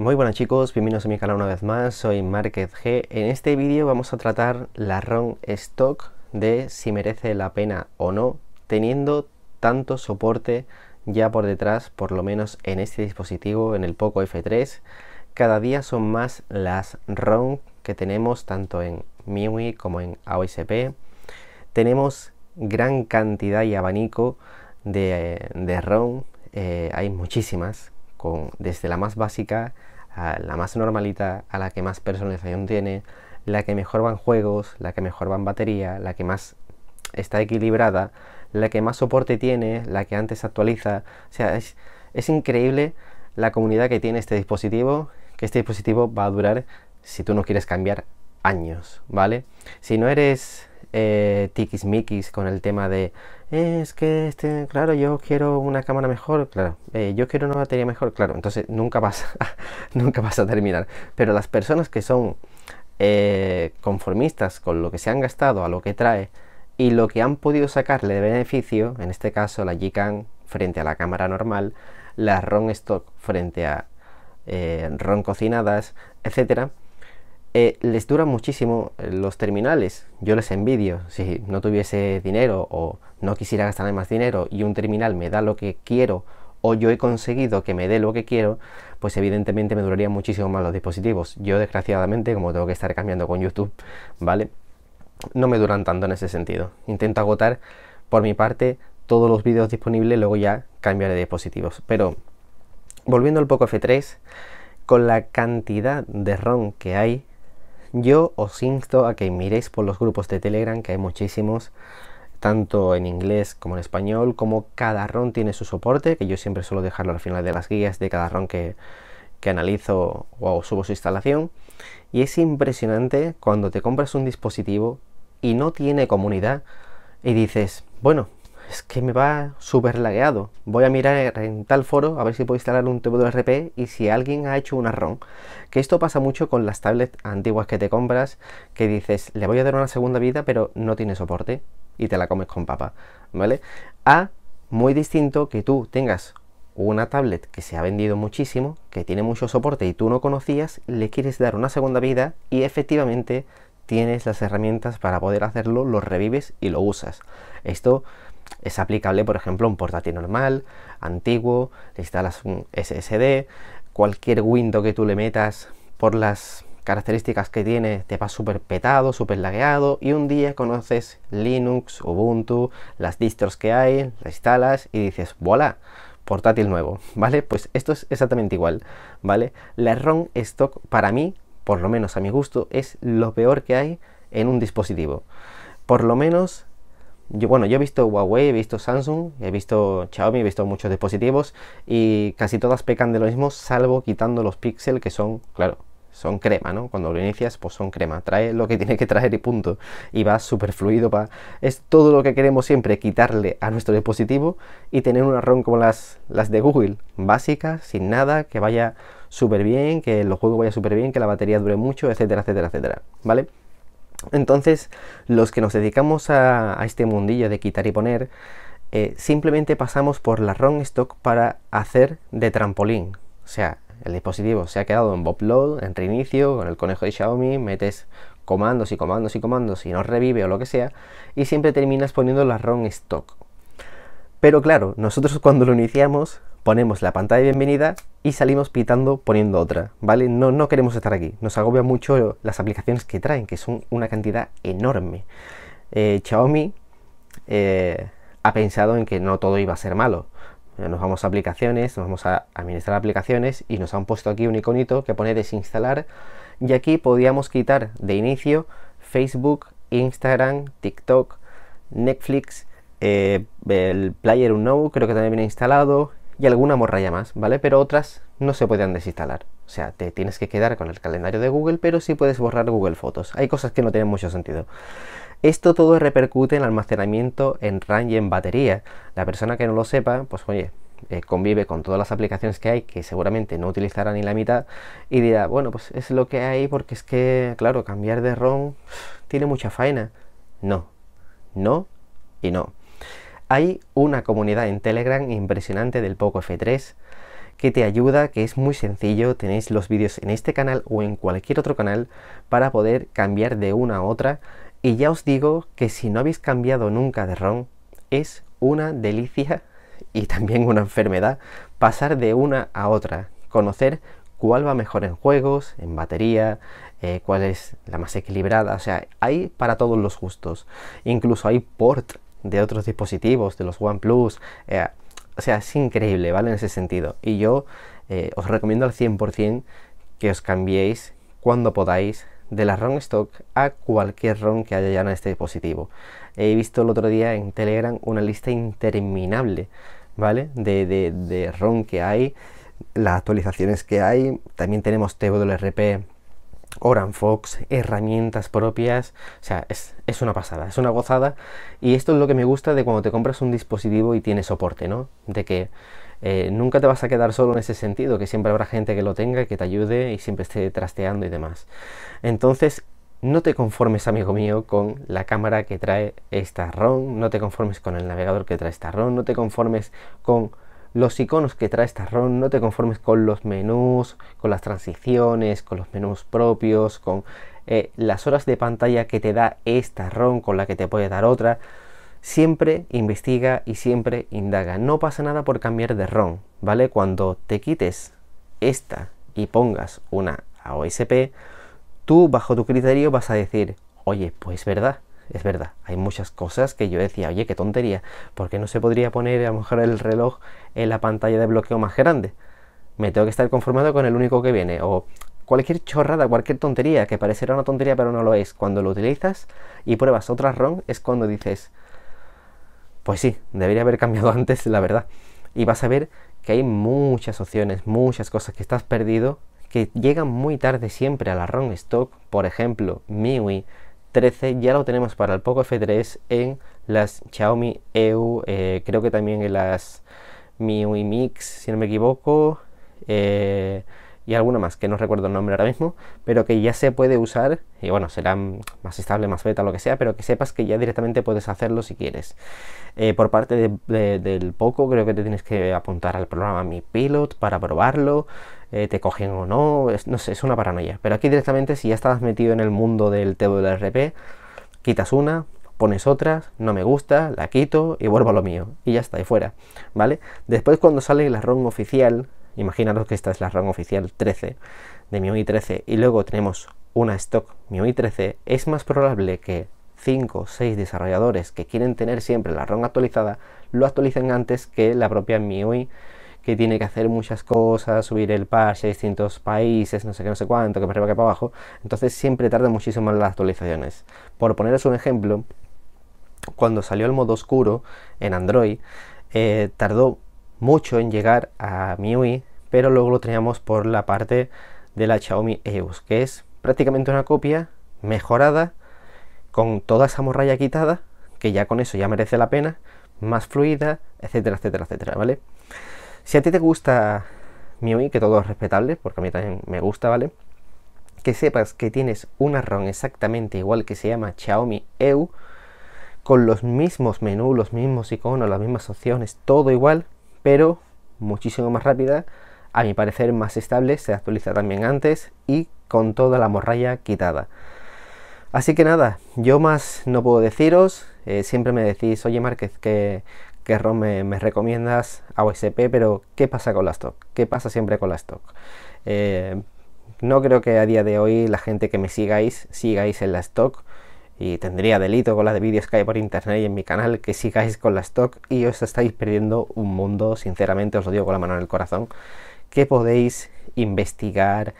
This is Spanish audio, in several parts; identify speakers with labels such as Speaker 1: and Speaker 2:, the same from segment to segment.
Speaker 1: Muy buenas chicos, bienvenidos a mi canal una vez más, soy Market G. En este vídeo vamos a tratar la ROM stock de si merece la pena o no, teniendo tanto soporte ya por detrás, por lo menos en este dispositivo, en el Poco F3. Cada día son más las ROM que tenemos tanto en MIUI como en AOSP. Tenemos gran cantidad y abanico de, eh, ROM, eh, hay muchísimas, desde la más básica a la más normalita, a la que más personalización tiene, la que mejor van juegos, la que mejor va en batería, la que más está equilibrada, la que más soporte tiene, la que antes actualiza. O sea, es, es increíble la comunidad que tiene este dispositivo, que este dispositivo va a durar, si tú no quieres cambiar, años, ¿vale? Si no eres eh, tiquismiquis con el tema de es que este, claro, yo quiero una cámara mejor, claro, eh, yo quiero una batería mejor, claro, entonces nunca vas a, nunca vas a terminar. Pero las personas que son eh, conformistas con lo que se han gastado, a lo que trae y lo que han podido sacarle de beneficio, en este caso la g frente a la cámara normal, la RON Stock frente a eh, RON cocinadas, etcétera, eh, les dura muchísimo eh, los terminales. Yo les envidio. Si no tuviese dinero o no quisiera gastar más dinero y un terminal me da lo que quiero o yo he conseguido que me dé lo que quiero, pues evidentemente me durarían muchísimo más los dispositivos. Yo desgraciadamente, como tengo que estar cambiando con YouTube, ¿vale? No me duran tanto en ese sentido. Intento agotar por mi parte todos los vídeos disponibles, luego ya cambiaré de dispositivos. Pero volviendo al Poco F3, con la cantidad de ROM que hay, yo os insto a que miréis por los grupos de Telegram, que hay muchísimos, tanto en inglés como en español, como cada ron tiene su soporte, que yo siempre suelo dejarlo al final de las guías de cada ron que, que analizo o subo su instalación. Y es impresionante cuando te compras un dispositivo y no tiene comunidad y dices, bueno, es que me va súper lagueado. Voy a mirar en tal foro a ver si puedo instalar un TWRP y si alguien ha hecho una ROM. Que esto pasa mucho con las tablets antiguas que te compras, que dices, le voy a dar una segunda vida, pero no tiene soporte y te la comes con papa, ¿vale? A, muy distinto que tú tengas una tablet que se ha vendido muchísimo, que tiene mucho soporte y tú no conocías, le quieres dar una segunda vida y efectivamente tienes las herramientas para poder hacerlo, lo revives y lo usas. Esto es aplicable, por ejemplo, un portátil normal, antiguo, instalas un SSD, cualquier window que tú le metas por las características que tiene te va súper petado, súper lagueado y un día conoces Linux, Ubuntu, las distros que hay, la instalas y dices, voilà, portátil nuevo, ¿vale? Pues esto es exactamente igual, ¿vale? La ROM stock para mí, por lo menos a mi gusto, es lo peor que hay en un dispositivo. Por lo menos yo, bueno, yo he visto Huawei, he visto Samsung, he visto Xiaomi, he visto muchos dispositivos y casi todas pecan de lo mismo, salvo quitando los píxeles que son, claro, son crema, ¿no? Cuando lo inicias, pues son crema. Trae lo que tiene que traer y punto. Y va súper fluido. Es todo lo que queremos siempre, quitarle a nuestro dispositivo y tener una ROM como las, las de Google. básicas, sin nada, que vaya súper bien, que los juegos vaya súper bien, que la batería dure mucho, etcétera, etcétera, etcétera. ¿Vale? Entonces, los que nos dedicamos a, este mundillo de quitar y poner, eh, simplemente pasamos por la wrong stock para hacer de trampolín. O sea, el dispositivo se ha quedado en bobload, en reinicio, con el conejo de Xiaomi, metes comandos y comandos y comandos y no revive o lo que sea, y siempre terminas poniendo la wrong stock. Pero claro, nosotros cuando lo iniciamos ponemos la pantalla de bienvenida y salimos pitando poniendo otra, ¿vale? No, no queremos estar aquí, nos agobia mucho las aplicaciones que traen, que son una cantidad enorme. Eh, Xiaomi eh, ha pensado en que no todo iba a ser malo. Eh, nos vamos a aplicaciones, nos vamos a administrar aplicaciones y nos han puesto aquí un iconito que pone desinstalar y aquí podíamos quitar de inicio Facebook, Instagram, TikTok, Netflix, el Player Unknown creo que también viene instalado, y alguna morralla más, ¿vale? Pero otras no se pueden desinstalar. O sea, te tienes que quedar con el calendario de Google, pero sí puedes borrar Google Fotos. Hay cosas que no tienen mucho sentido. Esto todo repercute en almacenamiento, en RAM y en batería. La persona que no lo sepa, pues oye, eh, convive con todas las aplicaciones que hay, que seguramente no utilizará ni la mitad, y dirá, bueno, pues es lo que hay porque es que, claro, cambiar de ROM tiene mucha faena. No, no y no. Hay una comunidad en Telegram impresionante del Poco F3 que te ayuda, que es muy sencillo, tenéis los vídeos en este canal o en cualquier otro canal para poder cambiar de una a otra y ya os digo que si no habéis cambiado nunca de ROM es una delicia y también una enfermedad pasar de una a otra, conocer cuál va mejor en juegos, en batería, eh, cuál es la más equilibrada, o sea, hay para todos los gustos. Incluso hay port de otros dispositivos, de los OnePlus. Plus eh, o sea, es increíble, ¿vale? En ese sentido. Y yo eh, os recomiendo al 100% que os cambiéis cuando podáis de la ROM stock a cualquier ROM que haya ya en este dispositivo. He visto el otro día en Telegram una lista interminable, ¿vale? De, de, de ROM que hay, las actualizaciones que hay. También tenemos TWRP Fox, herramientas propias, o sea, es, una pasada, es una gozada. Y esto es lo que me gusta de cuando te compras un dispositivo y tiene soporte, ¿no? De que eh, nunca te vas a quedar solo en ese sentido, que siempre habrá gente que lo tenga, que te ayude y siempre esté trasteando y demás. Entonces, no te conformes, amigo mío, con la cámara que trae esta ROM, no te conformes con el navegador que trae esta ROM, no te conformes con los iconos que trae esta ROM, no te conformes con los menús, con las transiciones, con los menús propios, con eh, las horas de pantalla que te da esta ROM con la que te puede dar otra. Siempre investiga y siempre indaga. No pasa nada por cambiar de ROM, ¿vale? Cuando te quites esta y pongas una AOSP, tú bajo tu criterio vas a decir, oye, pues verdad, es verdad, hay muchas cosas que yo decía, oye, qué tontería, ¿por qué no se podría poner a lo mejor el reloj en la pantalla de bloqueo más grande? Me tengo que estar conformado con el único que viene, o cualquier chorrada, cualquier tontería, que parecerá una tontería pero no lo es, cuando lo utilizas y pruebas otra ROM es cuando dices, pues sí, debería haber cambiado antes, la verdad. Y vas a ver que hay muchas opciones, muchas cosas que estás perdido, que llegan muy tarde siempre a la ROM stock, por ejemplo, MIUI, 13 ya lo tenemos para el Poco F3 en las Xiaomi EU, eh, creo que también en las MIUI Mix, si no me equivoco. Eh, y alguna más, que no recuerdo el nombre ahora mismo, pero que ya se puede usar, y bueno, será más estable, más beta, lo que sea, pero que sepas que ya directamente puedes hacerlo si quieres. Eh, por parte del Poco, creo que te tienes que apuntar al programa Mi Pilot para probarlo, eh, te cogen o no, no sé, es una paranoia. Pero aquí directamente, si ya estás metido en el mundo del TWRP, quitas una, pones otras, no me gusta, la quito y vuelvo a lo mío. Y ya está, y fuera. ¿Vale? Después cuando sale la ROM oficial, Imaginaros que esta es la ROM oficial 13 de MIUI 13 y luego tenemos una stock MIUI 13, es más probable que 5 o 6 desarrolladores que quieren tener siempre la ROM actualizada lo actualicen antes que la propia MIUI que tiene que hacer muchas cosas, subir el parche a distintos países, no sé qué, no sé cuánto, que para arriba, que para abajo. Entonces siempre tardan muchísimo más las actualizaciones. Por poneros un ejemplo, cuando salió el modo oscuro en Android, eh, tardó mucho en llegar a MIUI, pero luego lo teníamos por la parte de la Xiaomi EU, que es prácticamente una copia mejorada, con toda esa morralla quitada, que ya con eso ya merece la pena, más fluida, etcétera, etcétera, etcétera, ¿vale? Si a ti te gusta MIUI, que todo es respetable, porque a mí también me gusta, ¿vale? Que sepas que tienes una ROM exactamente igual que se llama Xiaomi EU, con los mismos menús, los mismos iconos, las mismas opciones, todo igual, pero muchísimo más rápida, a mi parecer más estable, se actualiza también antes y con toda la morralla quitada. Así que nada, yo más no puedo deciros, eh, siempre me decís, oye Márquez, que, ROM me, recomiendas a pero ¿qué pasa con la stock? ¿Qué pasa siempre con la stock? Eh, no creo que a día de hoy la gente que me sigáis, sigáis en la stock, y tendría delito con las de vídeos que hay por internet y en mi canal que sigáis con la stock y os estáis perdiendo un mundo, sinceramente os lo digo con la mano en el corazón, que podéis investigar,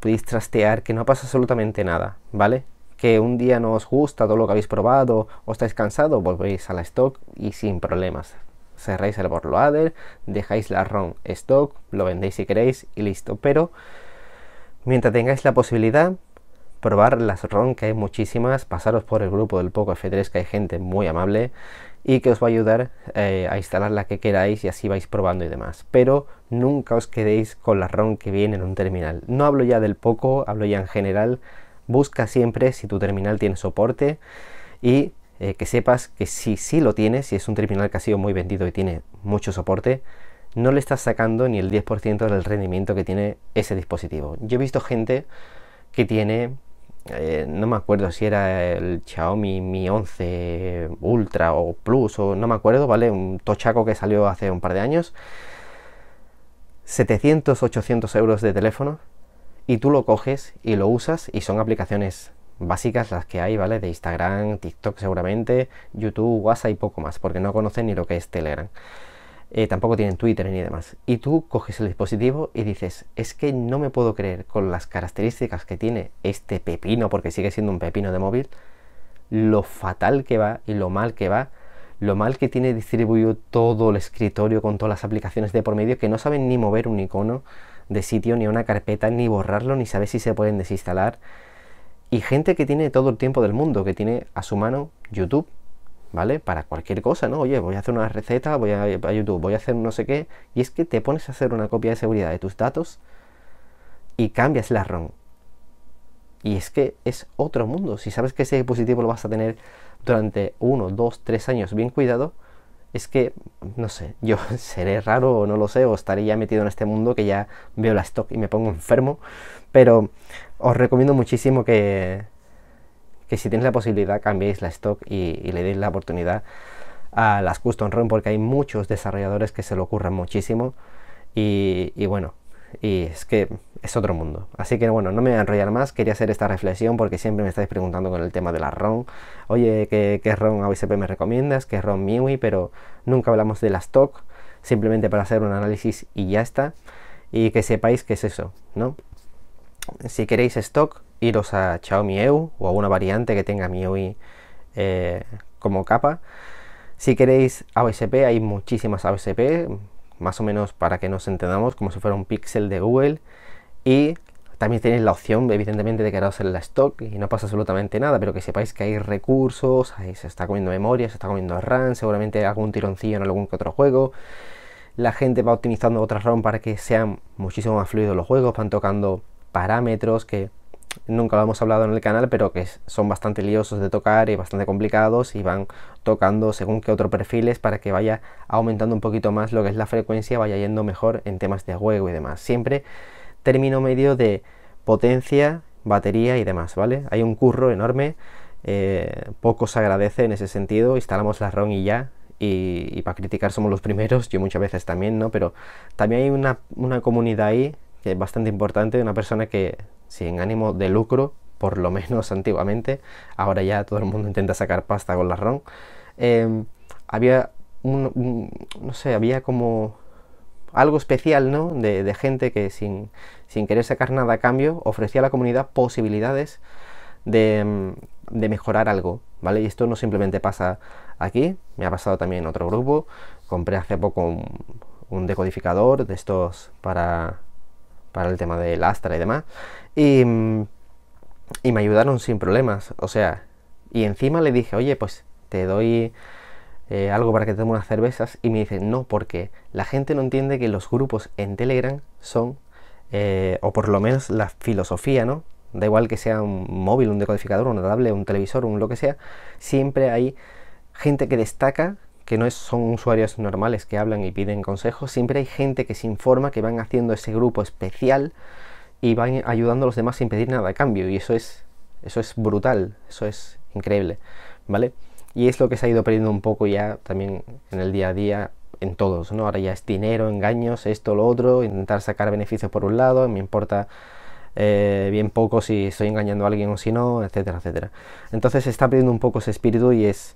Speaker 1: podéis trastear, que no pasa absolutamente nada, ¿vale? Que un día no os gusta todo lo que habéis probado o estáis cansados, volvéis a la stock y sin problemas. Cerráis el borloader, dejáis la ROM stock, lo vendéis si queréis y listo. Pero mientras tengáis la posibilidad, probar las ROM que hay muchísimas, pasaros por el grupo del Poco F3 que hay gente muy amable y que os va a ayudar eh, a instalar la que queráis y así vais probando y demás. Pero nunca os quedéis con la ROM que viene en un terminal. No hablo ya del Poco, hablo ya en general. Busca siempre si tu terminal tiene soporte y eh, que sepas que si sí lo tiene si es un terminal que ha sido muy vendido y tiene mucho soporte, no le estás sacando ni el 10% del rendimiento que tiene ese dispositivo. Yo he visto gente que tiene eh, no me acuerdo si era el Xiaomi Mi 11 Ultra o Plus o no me acuerdo, ¿vale? Un tochaco que salió hace un par de años. 700, 800 euros de teléfono y tú lo coges y lo usas y son aplicaciones básicas las que hay, ¿vale? De Instagram, TikTok seguramente, YouTube, WhatsApp y poco más, porque no conocen ni lo que es Telegram. Eh, tampoco tienen Twitter ni demás. Y tú coges el dispositivo y dices, es que no me puedo creer con las características que tiene este pepino, porque sigue siendo un pepino de móvil, lo fatal que va y lo mal que va, lo mal que tiene distribuido todo el escritorio con todas las aplicaciones de por medio, que no saben ni mover un icono de sitio, ni una carpeta, ni borrarlo, ni saber si se pueden desinstalar. Y gente que tiene todo el tiempo del mundo, que tiene a su mano YouTube, ¿vale? Para cualquier cosa, ¿no? Oye, voy a hacer una receta, voy a, a, YouTube, voy a hacer no sé qué, y es que te pones a hacer una copia de seguridad de tus datos y cambias la ROM. Y es que es otro mundo. Si sabes que ese dispositivo lo vas a tener durante uno, dos, tres años bien cuidado, es que, no sé, yo seré raro o no lo sé, o estaré ya metido en este mundo que ya veo la stock y me pongo enfermo, pero os recomiendo muchísimo que, que si tenéis la posibilidad cambiéis la stock y, le deis la oportunidad a las custom ROM porque hay muchos desarrolladores que se lo ocurran muchísimo y, bueno, y es que es otro mundo. Así que bueno, no me voy a enrollar más, quería hacer esta reflexión porque siempre me estáis preguntando con el tema de la ROM, oye, ¿qué, ROM AOSP me recomiendas? ¿Qué ROM MIUI? Pero nunca hablamos de la stock, simplemente para hacer un análisis y ya está. Y que sepáis que es eso, ¿no? Si queréis stock, iros a Xiaomi EU o alguna variante que tenga MIUI eh, como capa. Si queréis AOSP, hay muchísimas AOSP, más o menos para que nos entendamos, como si fuera un pixel de Google. Y también tenéis la opción, evidentemente, de quedaros en la stock y no pasa absolutamente nada, pero que sepáis que hay recursos, ahí se está comiendo memoria, se está comiendo RAM, seguramente algún tironcillo en algún que otro juego. La gente va optimizando otras RAM para que sean muchísimo más fluidos los juegos, van tocando parámetros que nunca lo hemos hablado en el canal, pero que son bastante liosos de tocar y bastante complicados y van tocando según que perfil es para que vaya aumentando un poquito más lo que es la frecuencia, vaya yendo mejor en temas de juego y demás. Siempre término medio de potencia, batería y demás, ¿vale? Hay un curro enorme, eh, poco se agradece en ese sentido, instalamos la ROM y ya, y, para criticar somos los primeros, yo muchas veces también, ¿no? Pero también hay una, una comunidad ahí que es bastante importante, una persona que sin ánimo de lucro, por lo menos antiguamente, ahora ya todo el mundo intenta sacar pasta con la ron, em, había, no sé, había como algo especial, ¿no? De, gente que sin, sin, querer sacar nada a cambio ofrecía a la comunidad posibilidades em, de, mejorar algo, ¿vale? Y esto no simplemente pasa aquí, me ha pasado también en otro grupo, compré hace poco un decodificador de estos para para el tema del Astra y demás. Y, me ayudaron sin problemas, o sea, y encima le dije, oye, pues te doy eh, algo para que te tome unas cervezas. Y me dicen, no, porque la gente no entiende que los grupos en Telegram son, eh, o por lo menos la filosofía, ¿no? Da igual que sea un móvil, un decodificador, una tablet, un televisor, un lo que sea, siempre hay gente que destaca que no son usuarios normales que hablan y piden consejos, siempre hay gente que se informa, que van haciendo ese grupo especial y van ayudando a los demás sin pedir nada a cambio. Y eso es, eso es brutal, eso es increíble, ¿vale? Y es lo que se ha ido perdiendo un poco ya también en el día a día en todos, ¿no? Ahora ya es dinero, engaños, esto, lo otro, intentar sacar beneficios por un lado, me importa eh, bien poco si estoy engañando a alguien o si no, etcétera, etcétera. Entonces se está perdiendo un poco ese espíritu y es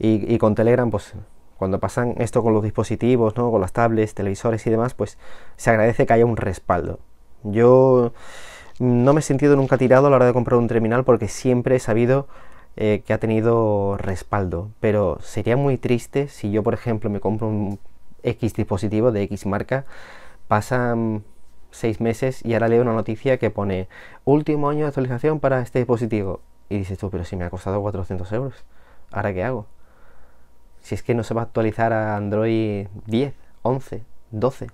Speaker 1: y, con Telegram, pues cuando pasan esto con los dispositivos, ¿no? con las tablets, televisores y demás, pues se agradece que haya un respaldo. Yo no me he sentido nunca tirado a la hora de comprar un terminal porque siempre he sabido eh, que ha tenido respaldo. Pero sería muy triste si yo, por ejemplo, me compro un X dispositivo de X marca, pasan seis meses y ahora leo una noticia que pone último año de actualización para este dispositivo. Y dices tú, pero si me ha costado 400 euros, ¿ahora qué hago? Si es que no se va a actualizar a Android 10, 11, 12.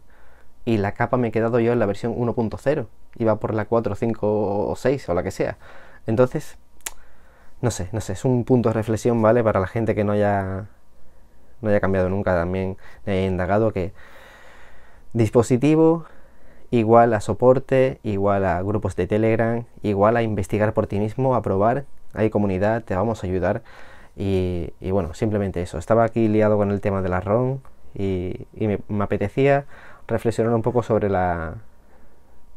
Speaker 1: Y la capa me he quedado yo en la versión 1.0. Iba por la 4, 5 o 6 o la que sea. Entonces, no sé, no sé, es un punto de reflexión, ¿vale? Para la gente que no haya, no haya cambiado nunca también, he indagado que dispositivo igual a soporte, igual a grupos de Telegram, igual a investigar por ti mismo, a probar, hay comunidad, te vamos a ayudar. Y, bueno, simplemente eso. Estaba aquí liado con el tema de la ROM y, me, apetecía reflexionar un poco sobre la,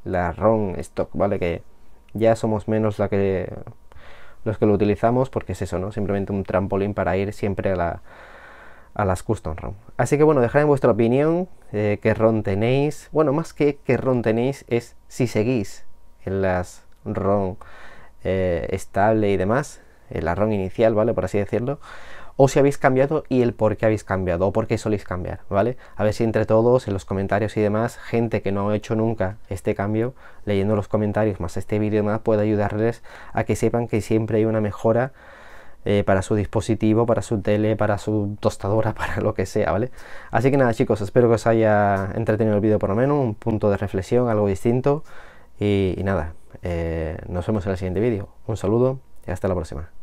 Speaker 1: la ROM stock, ¿vale? Que ya somos menos la que, los que lo utilizamos porque es eso, ¿no? Simplemente un trampolín para ir siempre a, la, las custom ROM. Así que bueno, dejad en vuestra opinión eh, qué ROM tenéis. Bueno, más que qué ROM tenéis es si seguís en las ROM eh, estable y demás el arrón inicial, ¿vale? Por así decirlo. O si habéis cambiado y el por qué habéis cambiado o por qué soléis cambiar, ¿vale? A ver si entre todos, en los comentarios y demás, gente que no ha hecho nunca este cambio, leyendo los comentarios más este vídeo, más puede ayudarles a que sepan que siempre hay una mejora eh, para su dispositivo, para su tele, para su tostadora, para lo que sea, ¿vale? Así que nada chicos, espero que os haya entretenido el vídeo por lo menos, un punto de reflexión, algo distinto. Y, nada, eh, nos vemos en el siguiente vídeo. Un saludo y hasta la próxima.